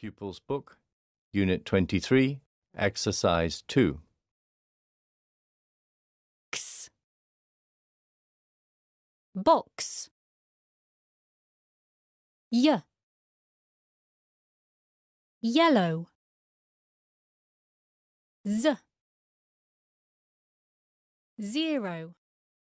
Pupils Book, Unit 23, Exercise 2. X. Box. Y. Yellow. Z. Zero.